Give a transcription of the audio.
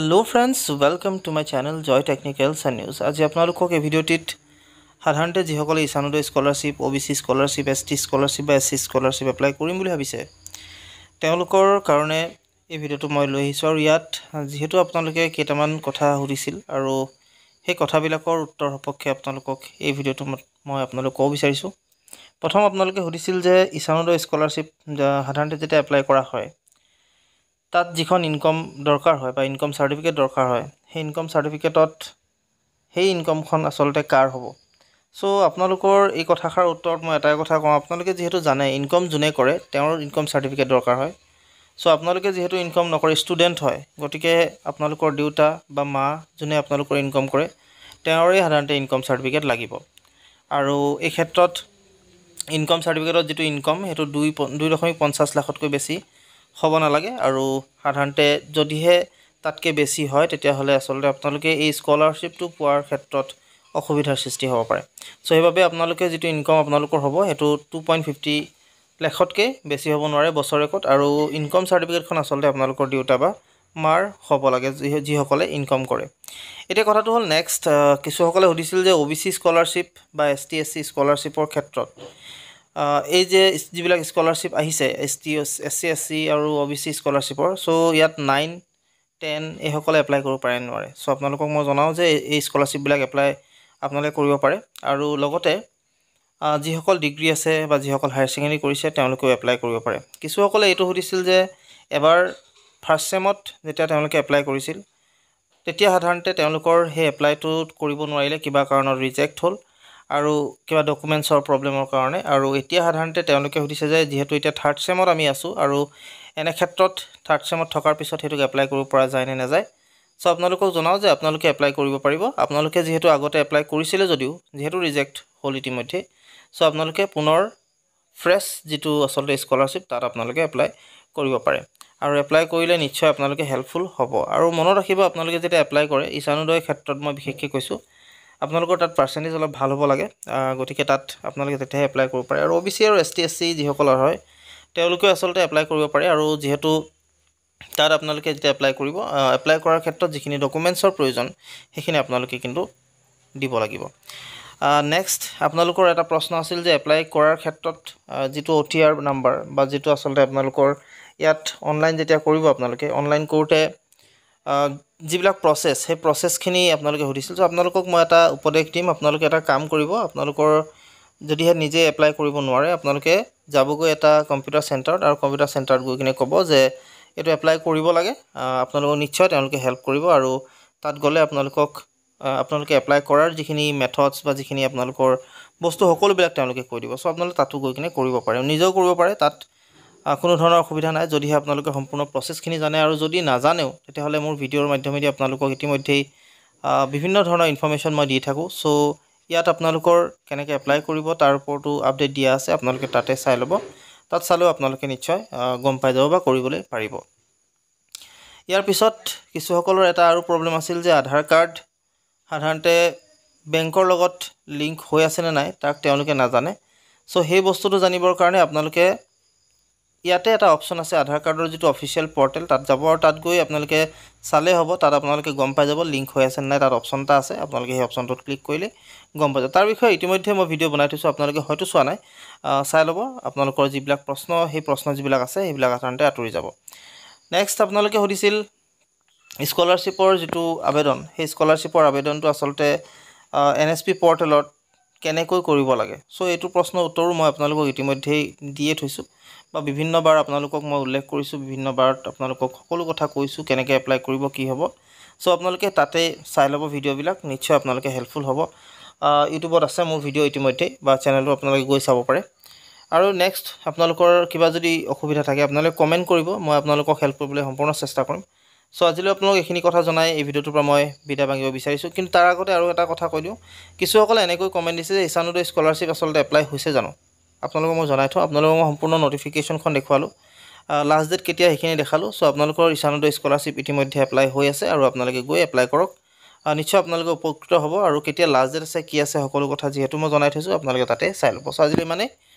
hello' friends welcome to my channel Joy technicals and news আজি আপোনালোকক এই ভিডিঅ'টিত সাধাৰণতে যিসকলে ইছানুদ scholarship O' B C scholarship S T scholarship বা এছ চি স্কলাৰশ্বিপ এপ্লাই কৰিম বুলি ভাবিছে তেওঁলোকৰ কাৰণে এই ভিডিঅ'টো মই লৈ আহিছোঁ আৰু ইয়াত যিহেতু আপোনালোকে কেইটামান কথা সুধিছিল আৰু সেই কথাবিলাকৰ উত্তৰ সপক্ষে আপোনালোকক এই ভিডিঅ'টো মই আপোনালোক ক'ব বিচাৰিছোঁ প্ৰথম আপোনালোকে সুধিছিল যে ইছানুদ স্কলাৰশ্বিপ সাধাৰণতে যেতিয়া এপ্লাই কৰা হয় তাত যিখন ইনকম দৰকাৰ হয় বা ইনকম চাৰ্টিফিকেট দৰকাৰ হয় সেই ইনকম চাৰ্টিফিকেটত সেই ইনকমখন আচলতে কাৰ হ'ব চ' আপোনালোকৰ এই কথাষাৰ উত্তৰত মই এটাই কথা কওঁ আপোনালোকে যিহেতু জানে ইনকম যোনে কৰে তেওঁৰ ইনকম চাৰ্টিফিকেট দৰকাৰ হয় চ' আপোনালোকে যিহেতু ইনকম নকৰে ষ্টুডেণ্ট হয় গতিকে আপোনালোকৰ দেউতা বা মা যোনে আপোনালোকৰ ইনকম কৰে তেওঁৰে সাধাৰণতে ইনকম চাৰ্টিফিকেট লাগিব আৰু এই ক্ষেত্ৰত ইনকম চাৰ্টিফিকেটত যিটো ইনকম সেইটো দুই দুই দশমিক পঞ্চাছ লাখতকৈ বেছি হ'ব নালাগে আৰু সাধাৰণতে যদিহে তাতকৈ বেছি হয় তেতিয়াহ'লে আচলতে আপোনালোকে এই স্কলাৰশ্বিপটো পোৱাৰ ক্ষেত্ৰত অসুবিধাৰ সৃষ্টি হ'ব পাৰে চ' সেইবাবে আপোনালোকে যিটো ইনকম আপোনালোকৰ হ'ব সেইটো টু পইণ্ট ফিফটি লেখতকৈ বেছি হ'ব নোৱাৰে বছৰেকত আৰু ইনকম চাৰ্টিফিকেটখন আচলতে আপোনালোকৰ দেউতা বা মাৰ হ'ব লাগে যি যিসকলে ইনকম কৰে এতিয়া কথাটো হ'ল নেক্সট কিছুসকলে সুধিছিল যে অ' বি চি স্কলাৰশ্বিপ বা এছ টি এছ চি স্কলাৰশ্বিপৰ ক্ষেত্ৰত এই যে যিবিলাক স্কলাৰশ্বিপ আহিছে S T S C S C আৰু অ' বি চি স্কলাৰশ্বিপৰ চ' ইয়াত নাইন টেন এইসকলে এপ্লাই কৰিব পাৰে নোৱাৰে চ' আপোনালোকক মই জনাওঁ যে এই স্কলাৰশ্বিপবিলাক এপ্লাই আপোনালোকে কৰিব পাৰে আৰু লগতে যিসকল ডিগ্ৰী আছে বা যিসকল হায়াৰ ছেকেণ্ডেৰী কৰিছে তেওঁলোকেও এপ্লাই কৰিব পাৰে কিছুসকলে এইটো সুধিছিল যে এবাৰ ফাৰ্ষ্ট ছেমত যেতিয়া তেওঁলোকে এপ্লাই কৰিছিল তেতিয়া সাধাৰণতে তেওঁলোকৰ সেই এপ্লাইটো কৰিব নোৱাৰিলে কিবা কাৰণত ৰিজেক্ট হ'ল আৰু কিবা ডকুমেণ্টছৰ প্ৰব্লেমৰ কাৰণে আৰু এতিয়া সাধাৰণতে তেওঁলোকে সুধিছে যে যিহেতু এতিয়া থাৰ্ড চেমত আমি আছোঁ আৰু এনে ক্ষেত্ৰত থাৰ্ড চেমত থকাৰ পিছত সেইটোক এপ্লাই কৰিব পৰা যায় নে নাযায় চ' আপোনালোকক জনাওঁ যে আপোনালোকে এপ্লাই কৰিব পাৰিব আপোনালোকে যিহেতু আগতে এপ্লাই কৰিছিলে যদিও যিহেতু ৰিজেক্ট হ'ল ইতিমধ্যে চ' আপোনালোকে পুনৰ ফ্ৰেছ যিটো আচলতে স্কলাৰশ্বিপ তাত আপোনালোকে এপ্লাই কৰিব পাৰে আৰু এপ্লাই কৰিলে নিশ্চয় আপোনালোকে হেল্পফুল হ'ব আৰু মনত ৰাখিব আপোনালোকে যেতিয়া এপ্লাই কৰে ঈশানোদয়ৰ ক্ষেত্ৰত মই বিশেষকৈ কৈছোঁ আপোনালোকৰ তাত পাৰ্চেণ্টেজ অলপ ভাল হ'ব লাগে গতিকে তাত আপোনালোকে তেতিয়াহে এপ্লাই কৰিব পাৰে আৰু অ' বি চি আৰু এছ টি এছ চি যিসকলৰ হয় তেওঁলোকেও আচলতে এপ্লাই কৰিব পাৰে আৰু যিহেতু তাত আপোনালোকে যেতিয়া এপ্লাই কৰিব এপ্লাই কৰাৰ ক্ষেত্ৰত যিখিনি ডকুমেণ্টছৰ প্ৰয়োজন সেইখিনি আপোনালোকে কিন্তু দিব লাগিব নেক্সট আপোনালোকৰ এটা প্ৰশ্ন আছিল যে এপ্লাই কৰাৰ ক্ষেত্ৰত যিটো অ' টি আৰ নাম্বাৰ বা যিটো আচলতে আপোনালোকৰ ইয়াত অনলাইন যেতিয়া কৰিব আপোনালোকে অনলাইন কৰোঁতে যিবিলাক প্ৰচেছ সেই প্ৰচেছখিনি আপোনালোকে সুধিছিল চ' আপোনালোকক মই এটা উপদেশ দিম আপোনালোকে এটা কাম কৰিব আপোনালোকৰ যদিহে নিজে এপ্লাই কৰিব নোৱাৰে আপোনালোকে যাবগৈ এটা কম্পিউটাৰ চেণ্টাৰত আৰু কম্পিউটাৰ চেণ্টাৰত গৈ কিনে ক'ব যে এইটো এপ্লাই কৰিব লাগে আপোনালোকক নিশ্চয় তেওঁলোকে হেল্প কৰিব আৰু তাত গ'লে আপোনালোকক আপোনালোকে এপ্লাই কৰাৰ যিখিনি মেথডছ বা যিখিনি আপোনালোকৰ বস্তু সকলোবিলাক তেওঁলোকে কৈ দিব চ' আপোনালোকে তাতো গৈ কিনে কৰিব পাৰে নিজেও কৰিব পাৰে তাত কোনো ধৰণৰ অসুবিধা নাই যদিহে আপোনালোকে সম্পূৰ্ণ প্ৰচেছখিনি জানে আৰু যদি নাজানেও তেতিয়াহ'লে মোৰ ভিডিঅ'ৰ মাধ্যমেদি আপোনালোকক ইতিমধ্যেই বিভিন্ন ধৰণৰ ইনফৰ্মেশ্যন মই দি থাকোঁ চ' ইয়াত আপোনালোকৰ কেনেকৈ এপ্লাই কৰিব তাৰ ওপৰতো আপডেট দিয়া আছে আপোনালোকে তাতে চাই ল'ব তাত চালেও আপোনালোকে নিশ্চয় গম পাই যাব বা কৰিবলৈ পাৰিব ইয়াৰ পিছত কিছুসকলৰ এটা আৰু প্ৰব্লেম আছিল যে আধাৰ কাৰ্ড সাধাৰণতে বেংকৰ লগত লিংক হৈ আছেনে নাই তাক তেওঁলোকে নাজানে চ' সেই বস্তুটো জানিবৰ কাৰণে আপোনালোকে ইয়াতে এটা অপশ্যন আছে আধাৰ কাৰ্ডৰ যিটো অফিচিয়েল পৰ্টেল তাত যাব আৰু তাত গৈ আপোনালোকে চালে হ'ব তাত আপোনালোকে গম পাই যাব লিংক হৈ আছে নাই তাত অপশ্যন এটা আছে আপোনালোকে সেই অপশ্যনটোত ক্লিক কৰিলে গম পাই যাব তাৰ বিষয়ে ইতিমধ্যে মই ভিডিঅ' বনাই থৈছোঁ আপোনালোকে হয়তো চোৱা নাই চাই ল'ব আপোনালোকৰ যিবিলাক প্ৰশ্ন সেই প্ৰশ্ন যিবিলাক আছে সেইবিলাক সাধাৰণতে আঁতৰি যাব নেক্সট আপোনালোকে সুধিছিল স্কলাৰশ্বিপৰ যিটো আবেদন সেই স্কলাৰশ্বিপৰ আবেদনটো আচলতে এন এছ পি পৰ্টেলত কেনেকৈ কৰিব লাগে চ' এইটো প্ৰশ্নৰ উত্তৰো মই আপোনালোকক ইতিমধ্যেই দিয়ে থৈছোঁ বা বিভিন্নবাৰ আপোনালোকক মই উল্লেখ কৰিছোঁ বিভিন্নবাৰত আপোনালোকক সকলো কথা কৈছোঁ কেনেকৈ এপ্লাই কৰিব কি হ'ব চ' আপোনালোকে তাতে চাই ল'ব ভিডিঅ'বিলাক নিশ্চয় আপোনালোকে হেল্পফুল হ'ব ইউটিউবত আছে মোৰ ভিডিঅ' ইতিমধ্যেই বা চেনেলটো আপোনালোকে গৈ চাব পাৰে আৰু নেক্সট আপোনালোকৰ কিবা যদি অসুবিধা থাকে আপোনালোকে কমেণ্ট কৰিব মই আপোনালোকক হেল্প কৰিবলৈ সম্পূৰ্ণ চেষ্টা কৰিম চ' আজিলৈ আপোনালোক এইখিনি কথা জনাই এই ভিডিঅ'টোৰ পৰা মই বিদায় ভাঙিব বিচাৰিছোঁ কিন্তু তাৰ আগতে আৰু এটা কথা কৈ দিওঁ কিছুসকলে এনেকৈ কমেণ্ট দিছে যে ইছানুদৈ স্কলাৰশ্বিপ আচলতে এপ্লাই হৈছে জানো আপোনালোকক মই জনাই থওঁ আপোনালোকক মই সম্পূৰ্ণ ন'টিফিকেশ্যনখন দেখুৱালোঁ লাষ্ট ডেট কেতিয়া সেইখিনি দেখালোঁ চ' আপোনালোকৰ ইছানুদৈ স্কলাৰশ্বিপ ইতিমধ্যে এপ্লাই হৈ আছে আৰু আপোনালোকে গৈ এপ্লাই কৰক নিশ্চয় আপোনালোকে উপকৃত হ'ব আৰু কেতিয়া লাষ্ট ডেট আছে কি আছে সকলো কথা যিহেতু মই জনাই থৈছোঁ আপোনালোকে তাতে চাই ল'ব চ' আজিলৈ মানে